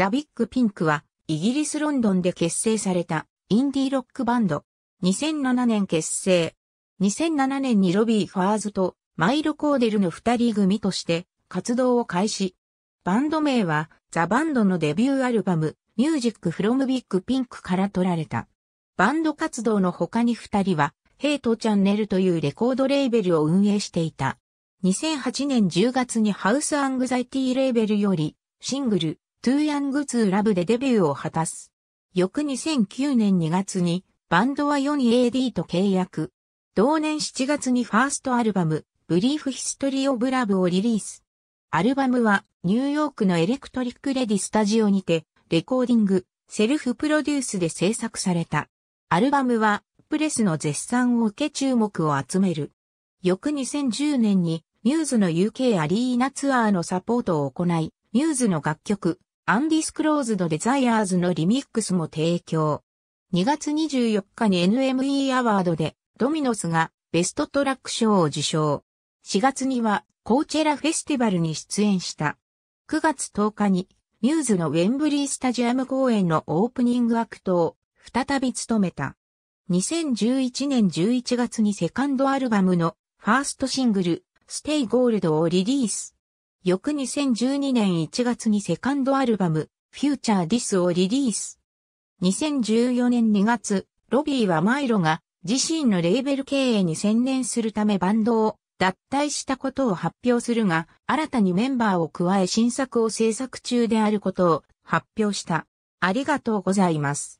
ザ・ビッグ・ピンクは、イギリス・ロンドンで結成された、インディーロックバンド。2007年結成。2007年にロビー・ファーズと、マイロ・コーデルの二人組として、活動を開始。バンド名は、ザ・バンドのデビューアルバム、ミュージック・フロム・ビッグ・ピンクから取られた。バンド活動の他に二人は、ヘイトチャンネルというレコードレーベルを運営していた。2008年10月にハウスアングザイティレーベルより、シングル、トゥーヤングツーラブでデビューを果たす。翌2009年2月にバンドは 4AD と契約。同年7月にファーストアルバム、ブリーフヒストリーオブラブをリリース。アルバムはニューヨークのエレクトリックレディスタジオにて、レコーディング、セルフプロデュースで制作された。アルバムはプレスの絶賛を受け注目を集める。翌2010年にミューズの UK アリーナツアーのサポートを行い、ミューズの楽曲、アンディスクローズドデザイアーズのリミックスも提供。2月24日に NME アワードでドミノスがベストトラック賞を受賞。4月にはコーチェラフェスティバルに出演した。9月10日にミューズのウェンブリースタジアム公演のオープニングアクトを再び務めた。2011年11月にセカンドアルバムのファーストシングル、ステイゴールドをリリース。翌2012年1月にセカンドアルバム、Future This をリリース。2014年2月、ロビーはマイロが自身のレーベル経営に専念するためバンドを脱退したことを発表するが、新たにメンバーを加え新作を制作中であることを発表した。ありがとうございます。